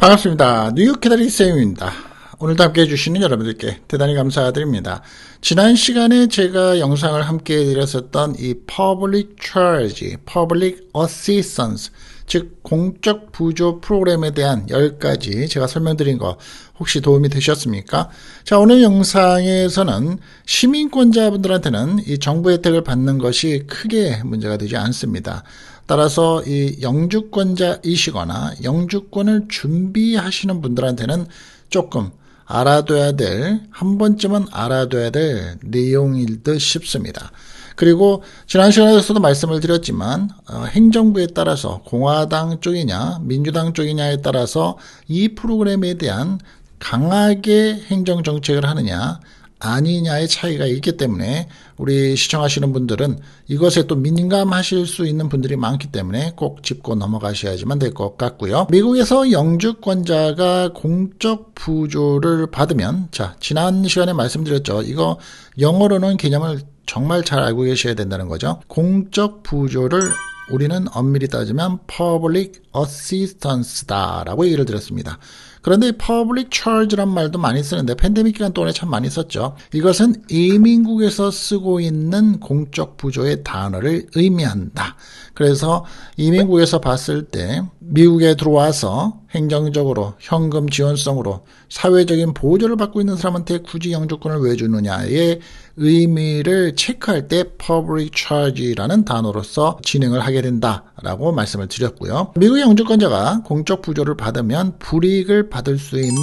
반갑습니다. 뉴욕 캐다리 쌤입니다. 오늘도 함께 해주시는 여러분들께 대단히 감사드립니다. 지난 시간에 제가 영상을 함께 드렸었던이 Public Charge, Public Assistance, 즉 공적 부조 프로그램에 대한 10가지 제가 설명드린 거 혹시 도움이 되셨습니까? 자, 오늘 영상에서는 시민권자분들한테는 이 정부 혜택을 받는 것이 크게 문제가 되지 않습니다. 따라서 이 영주권자이시거나 영주권을 준비하시는 분들한테는 조금 알아둬야 될, 한 번쯤은 알아둬야 될 내용일 듯 싶습니다. 그리고 지난 시간에서도 말씀을 드렸지만 어, 행정부에 따라서 공화당 쪽이냐 민주당 쪽이냐에 따라서 이 프로그램에 대한 강하게 행정 정책을 하느냐 아니냐의 차이가 있기 때문에 우리 시청하시는 분들은 이것에 또 민감하실 수 있는 분들이 많기 때문에 꼭 짚고 넘어가셔야지만 될 것 같고요. 미국에서 영주권자가 공적 부조를 받으면 자 지난 시간에 말씀드렸죠. 이거 영어로는 개념을 정말 잘 알고 계셔야 된다는 거죠. 공적 부조를 우리는 엄밀히 따지면 public assistance다라고 얘기를 드렸습니다. 그런데 이 public charge란 말도 많이 쓰는데 팬데믹 기간 동안에 참 많이 썼죠. 이것은 이민국에서 쓰고 있는 공적 부조의 단어를 의미한다. 그래서 이민국에서 봤을 때 미국에 들어와서 행정적으로 현금 지원성으로 사회적인 보조를 받고 있는 사람한테 굳이 영주권을 왜 주느냐의 의미를 체크할 때 public charge라는 단어로서 진행을 하게 된다라고 말씀을 드렸고요. 미국의 영주권자가 공적 부조를 받으면 불이익을 받을 수 있는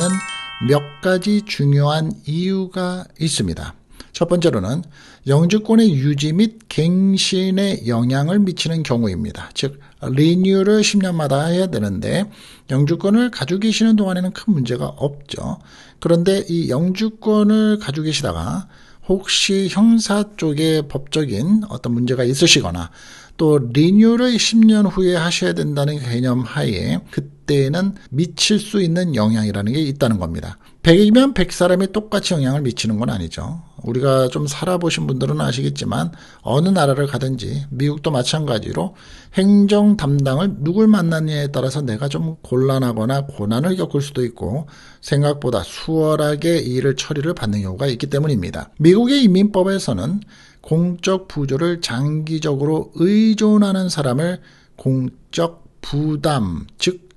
몇 가지 중요한 이유가 있습니다. 첫 번째로는 영주권의 유지 및 갱신에 영향을 미치는 경우입니다. 즉 리뉴얼을 10년마다 해야 되는데 영주권을 가지고 계시는 동안에는 큰 문제가 없죠. 그런데 이 영주권을 가지고 계시다가 혹시 형사 쪽에 법적인 어떤 문제가 있으시거나 또 리뉴를 10년 후에 하셔야 된다는 개념 하에 그때는 미칠 수 있는 영향이라는 게 있다는 겁니다. 100이면 100사람이 똑같이 영향을 미치는 건 아니죠. 우리가 좀 살아보신 분들은 아시겠지만 어느 나라를 가든지 미국도 마찬가지로 행정 담당을 누굴 만나느냐에 따라서 내가 좀 곤란하거나 고난을 겪을 수도 있고 생각보다 수월하게 일을 처리를 받는 경우가 있기 때문입니다. 미국의 이민법에서는 공적 부조를 장기적으로 의존하는 사람을 공적 부담, 즉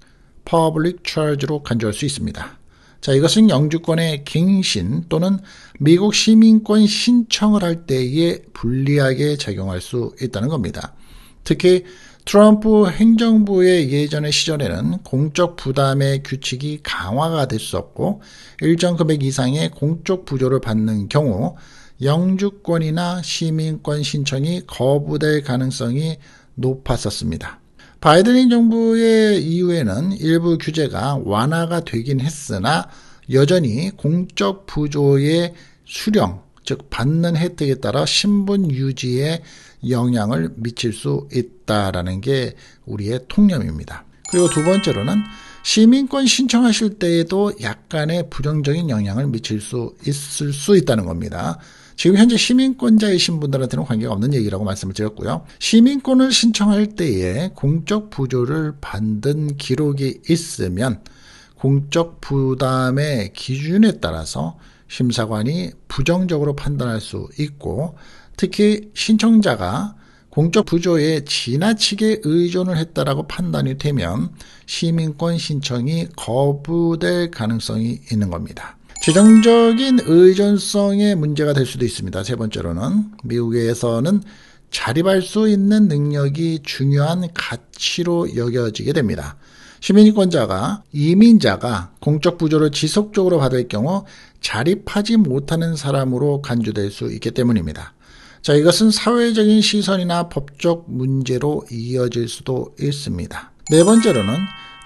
public charge로 간주할 수 있습니다. 자, 이것은 영주권의 갱신 또는 미국 시민권 신청을 할 때에 불리하게 작용할 수 있다는 겁니다. 특히 트럼프 행정부의 예전의 시절에는 공적 부담의 규칙이 강화가 됐었고 일정 금액 이상의 공적 부조를 받는 경우 영주권이나 시민권 신청이 거부될 가능성이 높았었습니다. 바이든 정부의 이후에는 일부 규제가 완화가 되긴 했으나 여전히 공적 부조의 수령, 즉 받는 혜택에 따라 신분 유지에 영향을 미칠 수 있다라는 게 우리의 통념입니다. 그리고 두 번째로는 시민권 신청하실 때에도 약간의 부정적인 영향을 미칠 수 있을 수 있다는 겁니다. 지금 현재 시민권자이신 분들한테는 관계가 없는 얘기라고 말씀을 드렸고요. 시민권을 신청할 때에 공적 부조를 받은 기록이 있으면 공적 부담의 기준에 따라서 심사관이 부정적으로 판단할 수 있고 특히 신청자가 공적 부조에 지나치게 의존을 했다라고 판단이 되면 시민권 신청이 거부될 가능성이 있는 겁니다. 재정적인 의존성의 문제가 될 수도 있습니다. 세 번째로는 미국에서는 자립할 수 있는 능력이 중요한 가치로 여겨지게 됩니다. 시민권자가 이민자가 공적 부조를 지속적으로 받을 경우 자립하지 못하는 사람으로 간주될 수 있기 때문입니다. 자, 이것은 사회적인 시선이나 법적 문제로 이어질 수도 있습니다. 네 번째로는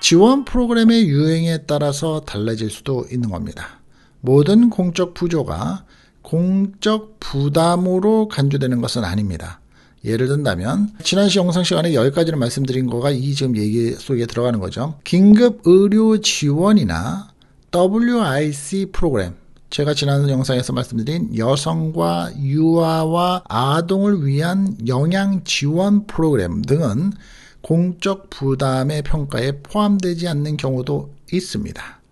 지원 프로그램의 유행에 따라서 달라질 수도 있는 겁니다. 모든 공적 부조가 공적 부담으로 간주되는 것은 아닙니다. 예를 든다면 지난 시 영상 시간에 여기까지를 말씀드린 거가 이 지금 얘기 속에 들어가는 거죠. 긴급 의료 지원이나 WIC 프로그램 제가 지난 영상에서 말씀드린 여성과 유아와 아동을 위한 영양 지원 프로그램 등은 공적 부담의 평가에 포함되지 않는 경우도 있습니다.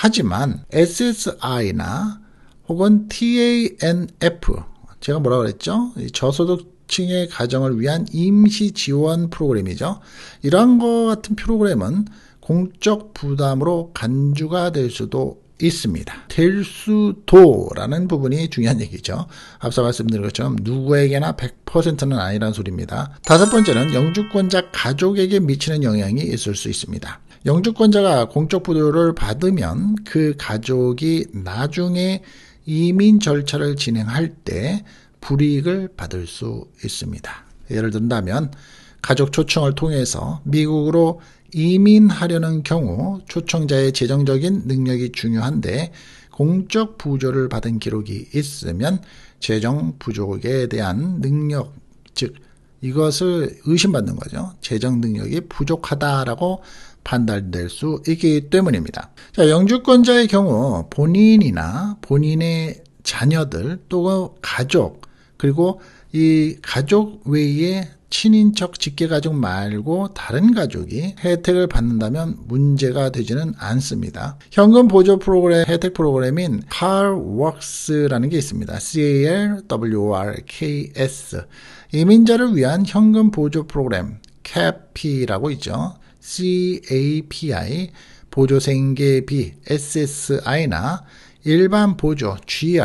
하지만 SSI나 혹은 TANF 제가 뭐라 고 그랬죠? 저소득층의 가정을 위한 임시 지원 프로그램이죠. 이런한것 같은 프로그램은 공적 부담으로 간주가 될 수도 있습니다. 될 수도라는 부분이 중요한 얘기죠. 앞서 말씀드린 것처럼 누구에게나 100%는 아니란 소리입니다. 다섯 번째는 영주권자 가족에게 미치는 영향이 있을 수 있습니다. 영주권자가 공적 부도를 받으면 그 가족이 나중에 이민 절차를 진행할 때 불이익을 받을 수 있습니다. 예를 든다면 가족 초청을 통해서 미국으로 이민하려는 경우 초청자의 재정적인 능력이 중요한데 공적 부조를 받은 기록이 있으면 재정 부족에 대한 능력 즉 이것을 의심받는 거죠. 재정 능력이 부족하다라고 판단될 수 있기 때문입니다. 자, 영주권자의 경우 본인이나 본인의 자녀들 또는 가족 그리고 이 가족 외에 친인척 직계가족 말고 다른 가족이 혜택을 받는다면 문제가 되지는 않습니다. 현금 보조 프로그램 혜택 프로그램인 c a r w o r k s 라는게 있습니다. CALWORKS 이민자를 위한 현금 보조 프로그램 CAP라고 있죠. CAPI, 보조생계비 SSI나 일반 보조 GR,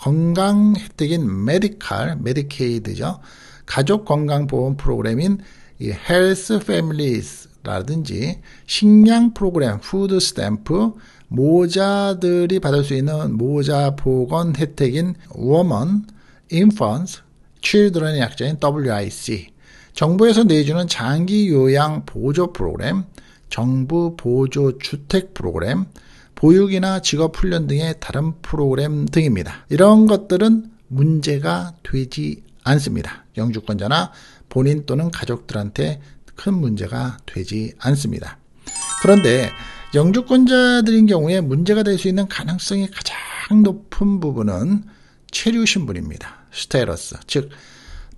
건강 혜택인 메디칼, 메디케이드죠. 가족 건강보험 프로그램인 이 헬스 패밀리스라든지 식량 프로그램, 푸드 스탬프, 모자들이 받을 수 있는 모자 보건 혜택인 워먼, 인펀스, 칠드런의 약자인 WIC, 정부에서 내주는 장기 요양 보조 프로그램, 정부 보조 주택 프로그램, 보육이나 직업 훈련 등의 다른 프로그램 등입니다. 이런 것들은 문제가 되지 않습니다. 영주권자나 본인 또는 가족들한테 큰 문제가 되지 않습니다. 그런데 영주권자들인 경우에 문제가 될 수 있는 가능성이 가장 높은 부분은 체류 신분입니다. 스테러스. 즉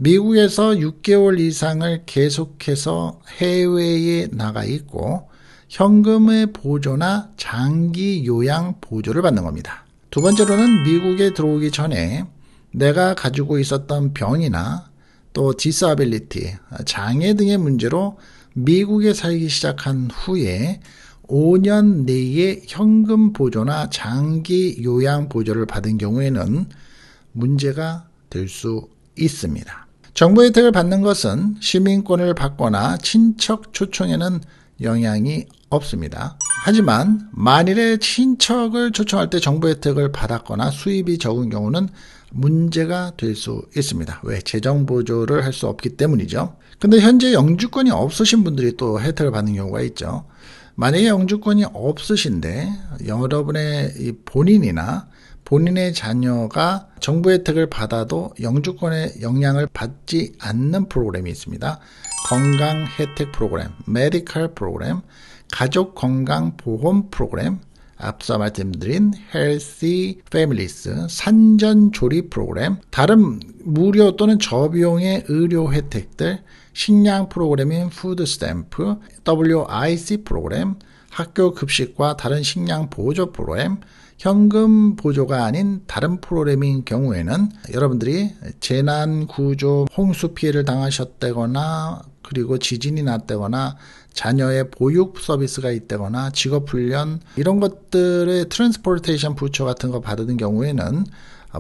미국에서 6개월 이상을 계속해서 해외에 나가 있고 현금의 보조나 장기 요양 보조를 받는 겁니다. 두 번째로는 미국에 들어오기 전에 내가 가지고 있었던 병이나 또 디스아빌리티, 장애 등의 문제로 미국에 살기 시작한 후에 5년 내에 현금 보조나 장기 요양 보조를 받은 경우에는 문제가 될 수 있습니다. 정부 혜택을 받는 것은 시민권을 받거나 친척 초청에는 영향이 없습니다. 하지만 만일에 친척을 초청할 때 정부 혜택을 받았거나 수입이 적은 경우는 문제가 될 수 있습니다. 왜? 재정 보조를 할 수 없기 때문이죠. 근데 현재 영주권이 없으신 분들이 또 혜택을 받는 경우가 있죠. 만약에 영주권이 없으신데 여러분의 본인이나 본인의 자녀가 정부 혜택을 받아도 영주권의 영향을 받지 않는 프로그램이 있습니다. 건강 혜택 프로그램, 메디컬 프로그램, 가족 건강 보험 프로그램, 앞서 말씀드린 헬시 패밀리스 산전조리 프로그램, 다른 무료 또는 저비용의 의료 혜택들, 식량 프로그램인 푸드 스탬프, WIC 프로그램, 학교 급식과 다른 식량 보조 프로그램, 현금 보조가 아닌 다른 프로그램인 경우에는 여러분들이 재난 구조 홍수 피해를 당하셨다거나 그리고 지진이 났다거나 자녀의 보육 서비스가 있다거나 직업 훈련 이런 것들의 트랜스포테이션 부처 같은 거받은 경우에는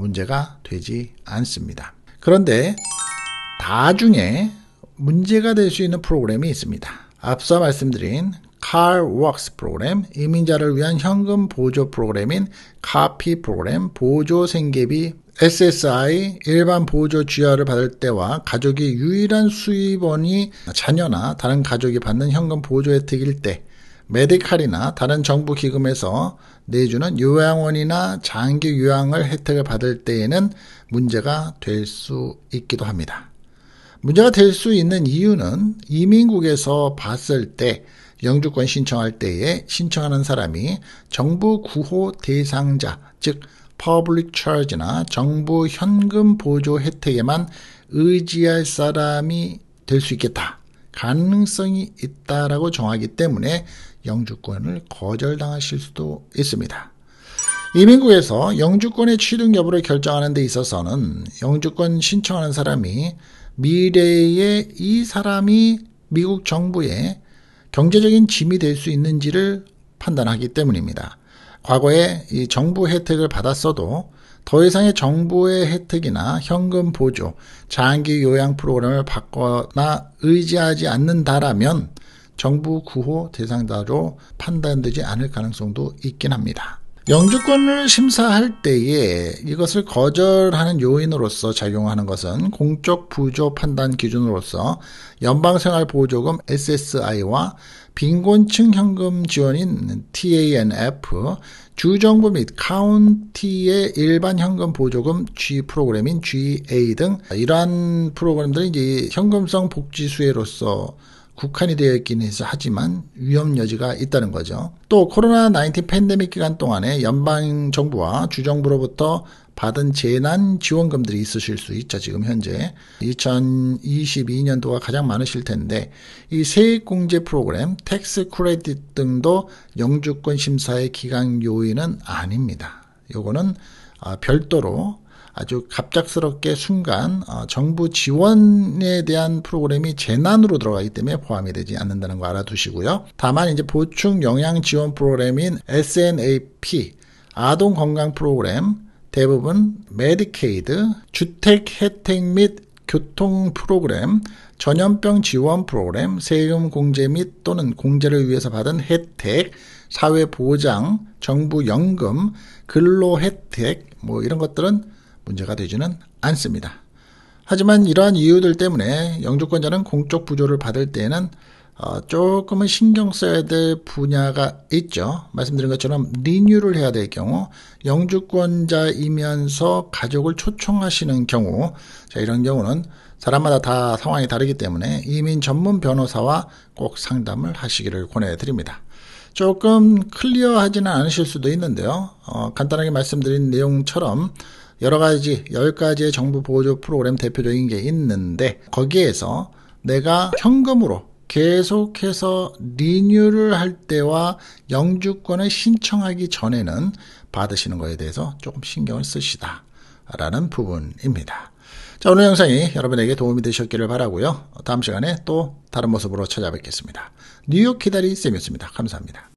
문제가 되지 않습니다. 그런데 다중에 문제가 될 수 있는 프로그램이 있습니다. 앞서 말씀드린 CarWorks 프로그램, 이민자를 위한 현금 보조 프로그램인 c a 카피 프로그램, 보조 생계비, SSI, 일반 보조 GR을 받을 때와 가족이 유일한 수입원이 자녀나 다른 가족이 받는 현금 보조 혜택일 때, 메디칼이나 다른 정부 기금에서 내주는 요양원이나 장기 요양을 혜택을 받을 때에는 문제가 될 수 있기도 합니다. 문제가 될 수 있는 이유는 이민국에서 봤을 때 영주권 신청할 때에 신청하는 사람이 정부 구호 대상자, 즉 퍼블릭 차지나 정부 현금 보조 혜택에만 의지할 사람이 될 수 있겠다. 가능성이 있다라고 정하기 때문에 영주권을 거절당하실 수도 있습니다. 이민국에서 영주권의 취득 여부를 결정하는 데 있어서는 영주권 신청하는 사람이 미래에 이 사람이 미국 정부에 경제적인 짐이 될 수 있는지를 판단하기 때문입니다. 과거에 이 정부 혜택을 받았어도 더 이상의 정부의 혜택이나 현금 보조, 장기 요양 프로그램을 받거나 의지하지 않는다라면 정부 구호 대상자로 판단되지 않을 가능성도 있긴 합니다. 영주권을 심사할 때에 이것을 거절하는 요인으로서 작용하는 것은 공적 부조 판단 기준으로서 연방생활보조금 SSI와 빈곤층 현금 지원인 TANF, 주정부 및 카운티의 일반 현금 보조금 G 프로그램인 GA 등 이러한 프로그램들이 이제 현금성 복지 수혜로서 국한이 되어 있긴 해서 하지만 위험 여지가 있다는 거죠. 또 코로나19 팬데믹 기간 동안에 연방 정부와 주정부로부터 받은 재난 지원금들이 있으실 수 있죠. 지금 현재 2022년도가 가장 많으실 텐데 이 세액공제 프로그램, 텍스 크레딧 등도 영주권 심사의 기간 요인은 아닙니다. 요거는 아, 별도로 아주 갑작스럽게 순간 어, 정부 지원에 대한 프로그램이 재난으로 들어가기 때문에 포함이 되지 않는다는 거 알아두시고요. 다만 이제 보충 영양 지원 프로그램인 SNAP 아동 건강 프로그램 대부분 메디케이드, 주택 혜택 및 교통 프로그램, 전염병 지원 프로그램, 세금 공제 및 또는 공제를 위해서 받은 혜택, 사회 보장, 정부 연금, 근로 혜택 뭐 이런 것들은 문제가 되지는 않습니다. 하지만 이러한 이유들 때문에 영주권자는 공적 부조를 받을 때에는 어, 조금은 신경 써야 될 분야가 있죠. 말씀드린 것처럼 리뉴를 해야 될 경우, 영주권자이면서 가족을 초청하시는 경우, 자, 이런 경우는 사람마다 다 상황이 다르기 때문에 이민 전문 변호사와 꼭 상담을 하시기를 권해드립니다. 조금 클리어하지는 않으실 수도 있는데요. 어, 간단하게 말씀드린 내용처럼 여러 가지 10가지의 정부 보조 프로그램 대표적인 게 있는데 거기에서 내가 현금으로 계속해서 리뉴를 할 때와 영주권을 신청하기 전에는 받으시는 것에 대해서 조금 신경을 쓰시다. 라는 부분입니다. 자, 오늘 영상이 여러분에게 도움이 되셨기를 바라고요. 다음 시간에 또 다른 모습으로 찾아뵙겠습니다. 뉴욕 기다리 쌤이었습니다. 감사합니다.